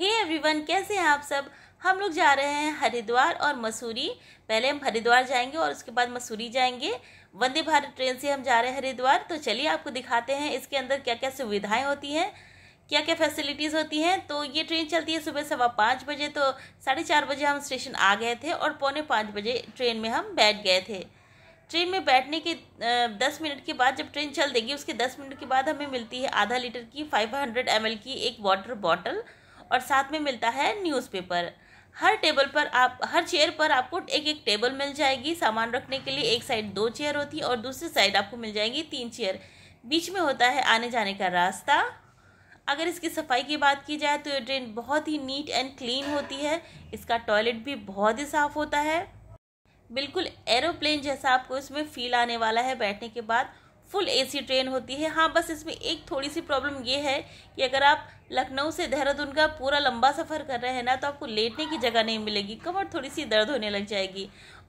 हे hey everyone कैसे हैं आप सब हम लोग जा रहे हैं हरिद्वार और मसूरी पहले हम हरिद्वार जाएंगे और उसके बाद मसूरी जाएंगे वंदे भारत ट्रेन से हम जा रहे हैं हरिद्वार तो चलिए आपको दिखाते हैं इसके अंदर क्या क्या सुविधाएं होती हैं क्या क्या फैसिलिटीज़ होती हैं तो ये ट्रेन चलती है सुबह सवा पाँच बजे तो साढ़े चार बजे हम स्टेशन आ गए थे और पौने पाँच बजे ट्रेन में हम बैठ गए थे ट्रेन में बैठने के दस मिनट के बाद जब ट्रेन चल देगी उसके दस मिनट के बाद हमें मिलती है आधा लीटर की फाइव हंड्रेड एम की एक वाटर बॉटल और साथ में मिलता है न्यूज़पेपर हर टेबल पर आप हर चेयर पर आपको एक एक टेबल मिल जाएगी सामान रखने के लिए एक साइड दो चेयर होती है और दूसरी साइड आपको मिल जाएगी तीन चेयर बीच में होता है आने जाने का रास्ता अगर इसकी सफाई की बात की जाए तो ये ट्रेन बहुत ही नीट एंड क्लीन होती है इसका टॉयलेट भी बहुत ही साफ़ होता है बिल्कुल एरोप्लेन जैसा आपको इसमें फील आने वाला है बैठने के बाद फुल एसी ट्रेन होती है हाँ बस इसमें एक थोड़ी सी प्रॉब्लम ये है कि अगर आप लखनऊ से देहरादून का पूरा लंबा सफ़र कर रहे हैं ना तो आपको लेटने की जगह नहीं मिलेगी कमर थोड़ी सी दर्द होने लग जाएगी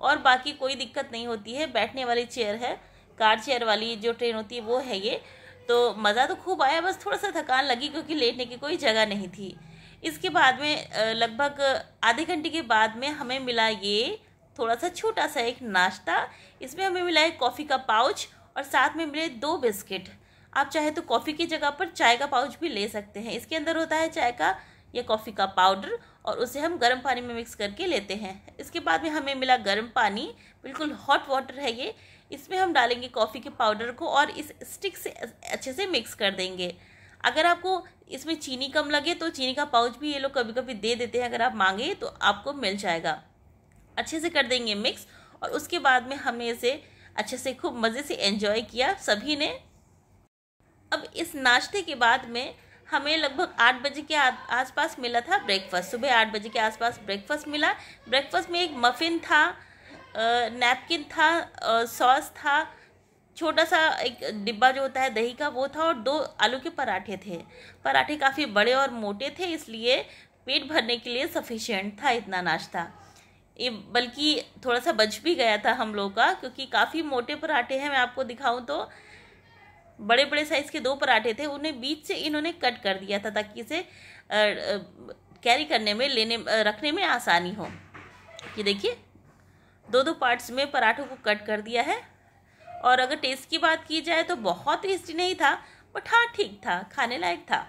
और बाकी कोई दिक्कत नहीं होती है बैठने वाली चेयर है कार चेयर वाली जो ट्रेन होती है वो है ये तो मज़ा तो खूब आया बस थोड़ा सा थकान लगी क्योंकि लेटने की कोई जगह नहीं थी इसके बाद में लगभग आधे घंटे के बाद में हमें मिला ये थोड़ा सा छोटा सा एक नाश्ता इसमें हमें मिला है कॉफ़ी का पाउच और साथ में मिले दो बिस्किट आप चाहे तो कॉफ़ी की जगह पर चाय का पाउच भी ले सकते हैं इसके अंदर होता है चाय का या कॉफ़ी का पाउडर और उसे हम गर्म पानी में मिक्स करके लेते हैं इसके बाद में हमें मिला गर्म पानी बिल्कुल हॉट वाटर है ये इसमें हम डालेंगे कॉफ़ी के पाउडर को और इस स्टिक से अच्छे से मिक्स कर देंगे अगर आपको इसमें चीनी कम लगे तो चीनी का पाउच भी ये लोग कभी कभी दे देते हैं अगर आप मांगे तो आपको मिल जाएगा अच्छे से कर देंगे मिक्स और उसके बाद में हमें इसे अच्छे से खूब मज़े से एंजॉय किया सभी ने अब इस नाश्ते के बाद में हमें लगभग आठ बजे के आसपास मिला था ब्रेकफास्ट सुबह आठ बजे के आसपास ब्रेकफास्ट मिला ब्रेकफास्ट में एक मफ़िन था नैपकिन था सॉस था छोटा सा एक डिब्बा जो होता है दही का वो था और दो आलू के पराठे थे पराठे काफ़ी बड़े और मोटे थे इसलिए पेट भरने के लिए सफिशियंट था इतना नाश्ता ये बल्कि थोड़ा सा बच भी गया था हम लोग का क्योंकि काफ़ी मोटे पराठे हैं मैं आपको दिखाऊं तो बड़े बड़े साइज़ के दो पराठे थे उन्हें बीच से इन्होंने कट कर दिया था ताकि इसे कैरी करने में लेने रखने में आसानी हो ये देखिए दो दो पार्ट्स में पराठों को कट कर दिया है और अगर टेस्ट की बात की जाए तो बहुत टेस्टी नहीं था बट हाँ ठीक था खाने लायक था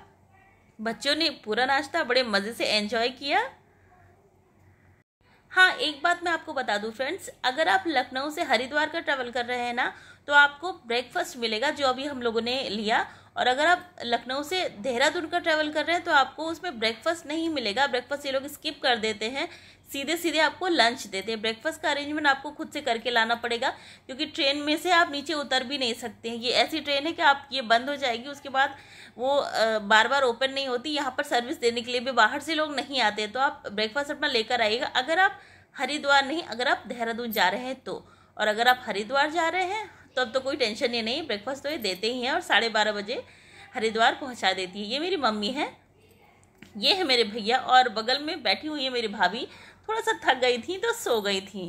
बच्चों ने पूरा नाश्ता बड़े मज़े से एंजॉय किया हाँ एक बात मैं आपको बता दूं फ्रेंड्स अगर आप लखनऊ से हरिद्वार का ट्रैवल कर रहे हैं ना तो आपको ब्रेकफास्ट मिलेगा जो अभी हम लोगों ने लिया और अगर आप लखनऊ से देहरादून का ट्रैवल कर रहे हैं तो आपको उसमें ब्रेकफास्ट नहीं मिलेगा ब्रेकफास्ट ये लोग स्किप कर देते हैं सीधे सीधे आपको लंच देते हैं ब्रेकफास्ट का अरेंजमेंट आपको खुद से करके लाना पड़ेगा क्योंकि ट्रेन में से आप नीचे उतर भी नहीं सकते हैं ये ऐसी ट्रेन है कि आप ये बंद हो जाएगी उसके बाद वो बार बार ओपन नहीं होती यहाँ पर सर्विस देने के लिए भी बाहर से लोग नहीं आते तो आप ब्रेकफास्ट अपना लेकर आइएगा अगर आप हरिद्वार नहीं अगर आप देहरादून जा रहे हैं तो और अगर आप हरिद्वार जा रहे हैं तो अब तो कोई टेंशन ही नहीं ब्रेकफास्ट तो ये देते ही हैं और साढ़े बारह बजे हरिद्वार पहुंचा देती है ये मेरी मम्मी है ये है मेरे भैया और बगल में बैठी हुई है मेरी भाभी थोड़ा सा थक गई थी तो सो गई थी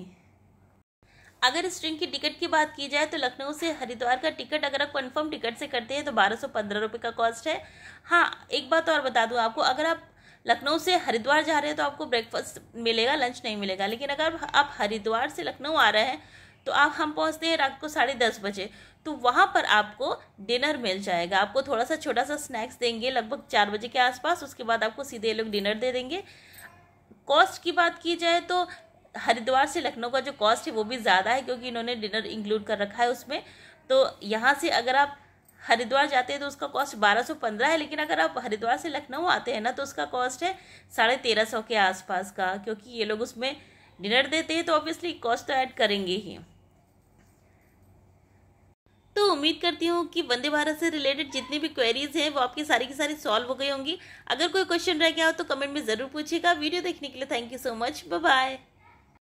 अगर इस ट्रेन की टिकट की बात की जाए तो लखनऊ से हरिद्वार का टिकट अगर आप कन्फर्म टिकट से करते हैं तो बारह सौ पंद्रह रुपये का कॉस्ट है हाँ एक बात और बता दूँ आपको अगर आप लखनऊ से हरिद्वार जा रहे हैं तो आपको ब्रेकफास्ट मिलेगा लंच नहीं मिलेगा लेकिन अगर आप हरिद्वार से लखनऊ आ रहे हैं तो आप हम पहुँचते हैं रात को साढ़े दस बजे तो वहाँ पर आपको डिनर मिल जाएगा आपको थोड़ा सा छोटा सा स्नैक्स देंगे लगभग चार बजे के आसपास उसके बाद आपको सीधे लोग डिनर दे देंगे कॉस्ट की बात की जाए तो हरिद्वार से लखनऊ का जो कॉस्ट है वो भी ज़्यादा है क्योंकि इन्होंने डिनर इंक्लूड कर रखा है उसमें तो यहाँ से अगर आप हरिद्वार जाते हैं तो उसका कॉस्ट बारह सौ पंद्रह है लेकिन अगर आप हरिद्वार से लखनऊ आते हैं ना तो उसका कॉस्ट है साढ़े तेरह सौ के आसपास का क्योंकि ये लोग उसमें डिनर देते हैं तो ऑब्वियसली कॉस्ट तो ऐड करेंगे ही तो उम्मीद करती हूँ कि वंदे भारत से रिलेटेड जितनी भी क्वेरीज हैं वो आपकी सारी की सारी सॉल्व हो गई होंगी अगर कोई क्वेश्चन रह गया हो तो कमेंट में ज़रूर पूछिएगा वीडियो देखने के लिए thank you so much bye